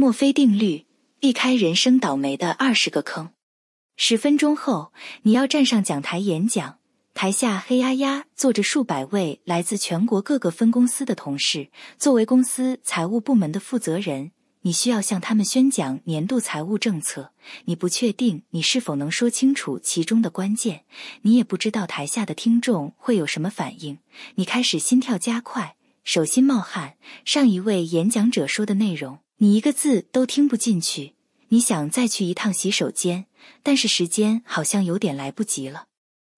墨菲定律：避开人生倒霉的二十个坑。十分钟后，你要站上讲台演讲，台下黑压压坐着数百位来自全国各个分公司的同事。作为公司财务部门的负责人，你需要向他们宣讲年度财务政策。你不确定你是否能说清楚其中的关键，你也不知道台下的听众会有什么反应。你开始心跳加快，手心冒汗。上一位演讲者说的内容。你一个字都听不进去。你想再去一趟洗手间，但是时间好像有点来不及了。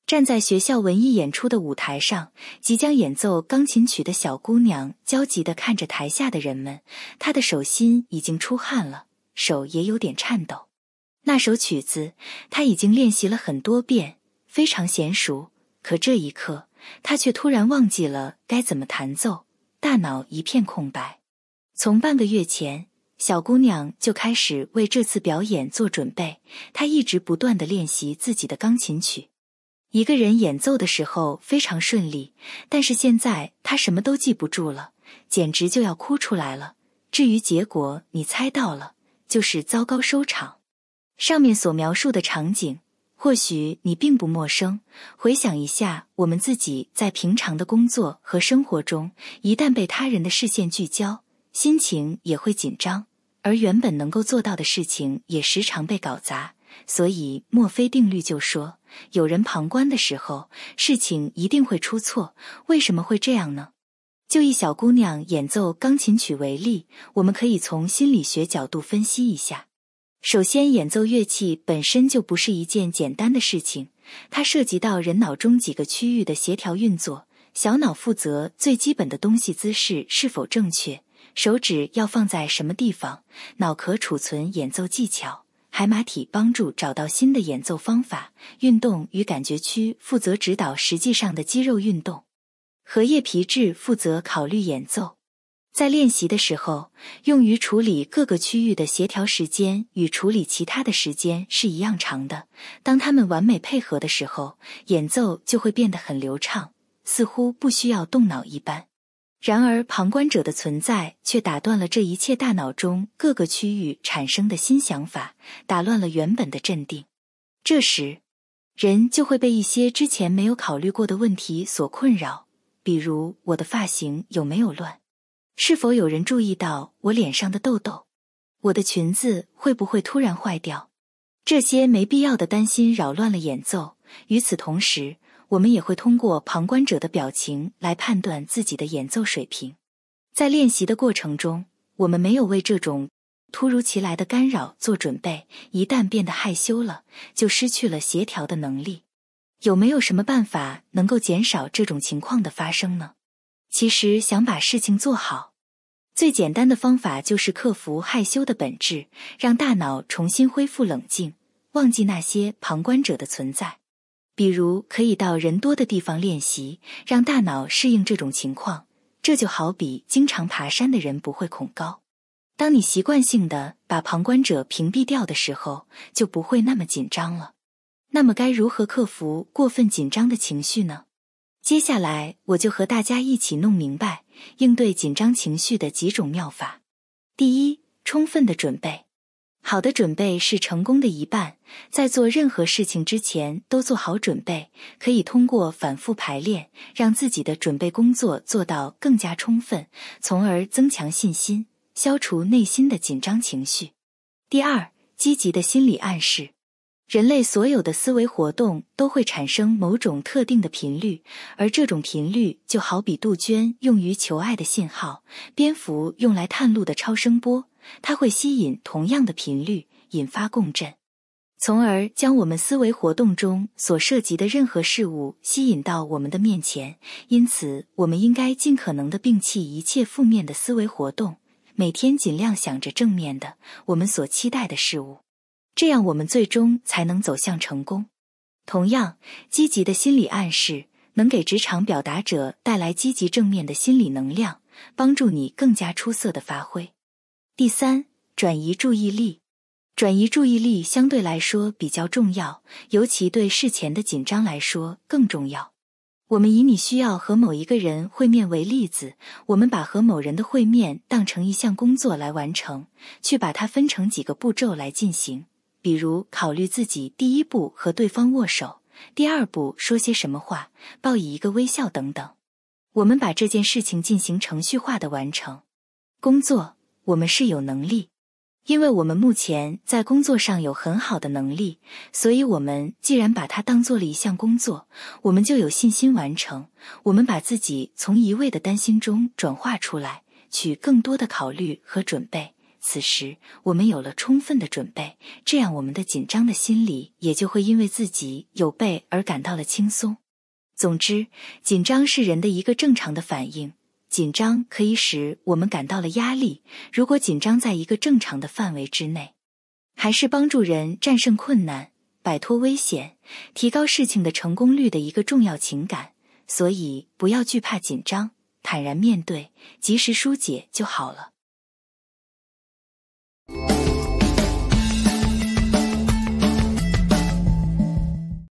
站在学校文艺演出的舞台上，即将演奏钢琴曲的小姑娘焦急的看着台下的人们，她的手心已经出汗了，手也有点颤抖。那首曲子，她已经练习了很多遍，非常娴熟。可这一刻，她却突然忘记了该怎么弹奏，大脑一片空白。从半个月前。小姑娘就开始为这次表演做准备，她一直不断的练习自己的钢琴曲。一个人演奏的时候非常顺利，但是现在她什么都记不住了，简直就要哭出来了。至于结果，你猜到了，就是糟糕收场。上面所描述的场景，或许你并不陌生。回想一下，我们自己在平常的工作和生活中，一旦被他人的视线聚焦，心情也会紧张。而原本能够做到的事情，也时常被搞砸。所以墨菲定律就说：有人旁观的时候，事情一定会出错。为什么会这样呢？就以小姑娘演奏钢琴曲为例，我们可以从心理学角度分析一下。首先，演奏乐器本身就不是一件简单的事情，它涉及到人脑中几个区域的协调运作。小脑负责最基本的东西，姿势是否正确。手指要放在什么地方？脑壳储存演奏技巧，海马体帮助找到新的演奏方法，运动与感觉区负责指导实际上的肌肉运动，荷叶皮质负责考虑演奏。在练习的时候，用于处理各个区域的协调时间与处理其他的时间是一样长的。当他们完美配合的时候，演奏就会变得很流畅，似乎不需要动脑一般。然而，旁观者的存在却打断了这一切，大脑中各个区域产生的新想法，打乱了原本的镇定。这时，人就会被一些之前没有考虑过的问题所困扰，比如我的发型有没有乱，是否有人注意到我脸上的痘痘，我的裙子会不会突然坏掉。这些没必要的担心扰乱了演奏。与此同时，我们也会通过旁观者的表情来判断自己的演奏水平。在练习的过程中，我们没有为这种突如其来的干扰做准备，一旦变得害羞了，就失去了协调的能力。有没有什么办法能够减少这种情况的发生呢？其实，想把事情做好，最简单的方法就是克服害羞的本质，让大脑重新恢复冷静，忘记那些旁观者的存在。比如，可以到人多的地方练习，让大脑适应这种情况。这就好比经常爬山的人不会恐高。当你习惯性的把旁观者屏蔽掉的时候，就不会那么紧张了。那么，该如何克服过分紧张的情绪呢？接下来，我就和大家一起弄明白应对紧张情绪的几种妙法。第一，充分的准备。好的准备是成功的一半，在做任何事情之前都做好准备，可以通过反复排练，让自己的准备工作做到更加充分，从而增强信心，消除内心的紧张情绪。第二，积极的心理暗示。人类所有的思维活动都会产生某种特定的频率，而这种频率就好比杜鹃用于求爱的信号，蝙蝠用来探路的超声波。它会吸引同样的频率，引发共振，从而将我们思维活动中所涉及的任何事物吸引到我们的面前。因此，我们应该尽可能的摒弃一切负面的思维活动，每天尽量想着正面的我们所期待的事物，这样我们最终才能走向成功。同样，积极的心理暗示能给职场表达者带来积极正面的心理能量，帮助你更加出色的发挥。第三，转移注意力。转移注意力相对来说比较重要，尤其对事前的紧张来说更重要。我们以你需要和某一个人会面为例子，我们把和某人的会面当成一项工作来完成，去把它分成几个步骤来进行。比如，考虑自己第一步和对方握手，第二步说些什么话，报以一个微笑等等。我们把这件事情进行程序化的完成工作。我们是有能力，因为我们目前在工作上有很好的能力，所以我们既然把它当做了一项工作，我们就有信心完成。我们把自己从一味的担心中转化出来，取更多的考虑和准备。此时，我们有了充分的准备，这样我们的紧张的心理也就会因为自己有备而感到了轻松。总之，紧张是人的一个正常的反应。紧张可以使我们感到了压力，如果紧张在一个正常的范围之内，还是帮助人战胜困难、摆脱危险、提高事情的成功率的一个重要情感。所以，不要惧怕紧张，坦然面对，及时疏解就好了。